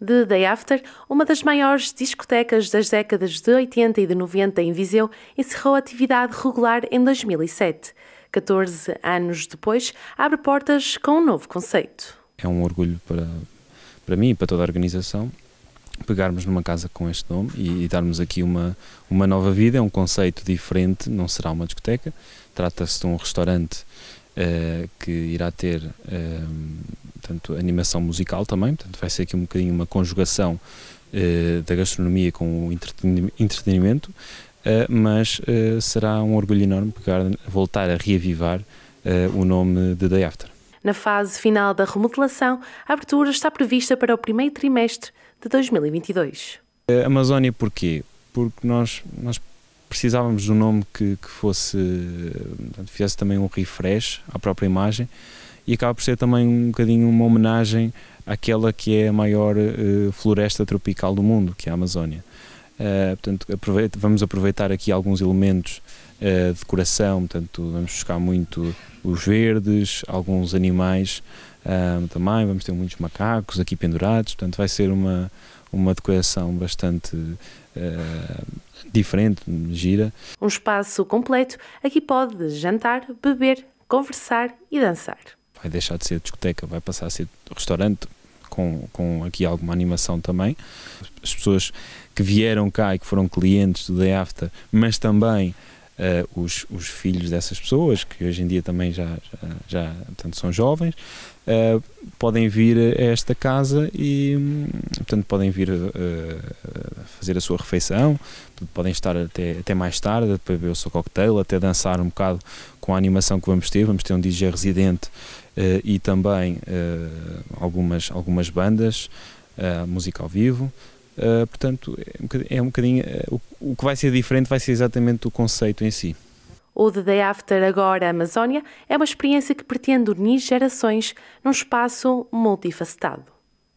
de Day After, uma das maiores discotecas das décadas de 80 e de 90 em Viseu, encerrou a atividade regular em 2007. 14 anos depois, abre portas com um novo conceito. É um orgulho para, para mim e para toda a organização pegarmos numa casa com este nome e, e darmos aqui uma, uma nova vida. É um conceito diferente, não será uma discoteca, trata-se de um restaurante uh, que irá ter. Uh, portanto, animação musical também, portanto, vai ser aqui um bocadinho uma conjugação uh, da gastronomia com o entretenimento, uh, mas uh, será um orgulho enorme pegar, voltar a reavivar o nome de Day After. Na fase final da remodelação, a abertura está prevista para o primeiro trimestre de 2022. A Amazónia porquê? Porque nós, nós precisávamos de um nome que, que fosse, portanto, fizesse também um refresh à própria imagem, e acaba por ser também um bocadinho uma homenagem àquela que é a maior uh, floresta tropical do mundo, que é a Amazónia. Uh, portanto, aproveita, vamos aproveitar aqui alguns elementos uh, de decoração, portanto, vamos buscar muito os verdes, alguns animais uh, também, vamos ter muitos macacos aqui pendurados, portanto, vai ser uma, uma decoração bastante diferente, gira. Um espaço completo, aqui pode jantar, beber, conversar e dançar vai deixar de ser discoteca, vai passar a ser restaurante, com, com aqui alguma animação também. As pessoas que vieram cá e que foram clientes do Day After, mas também uh, os, os, filhos dessas pessoas, que hoje em dia também já, já, já portanto, são jovens, uh, podem vir a esta casa e, hum, portanto, podem vir uh, fazer a sua refeição, podem estar até, até mais tarde, para beber o seu cocktail, até dançar um bocado com a animação que vamos ter, vamos ter um DJ residente e também algumas, algumas bandas, música ao vivo, eh, portanto, é um bocadinho, é um bocadinho eh, o, o que vai ser diferente vai ser exatamente o conceito em si. O The Day After Agora Amazónia é uma experiência que pretende unir gerações num espaço multifacetado.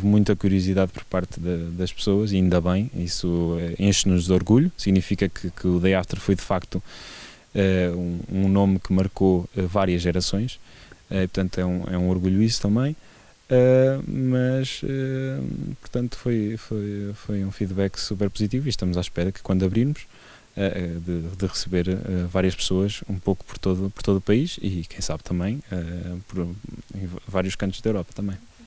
Muita curiosidade por parte de, das pessoas e ainda bem, isso eh, enche-nos de orgulho, significa que, que, o Day After foi de facto uh, um, um, nome que marcou várias gerações, uh, portanto é um, é um orgulho isso também. Eh, mas, uh, portanto, foi, foi, foi um feedback super positivo e estamos à espera que quando abrirmos, uh, de, de, receber várias pessoas um pouco por todo, por todo o país e, quem sabe, também por vários cantos da Europa também.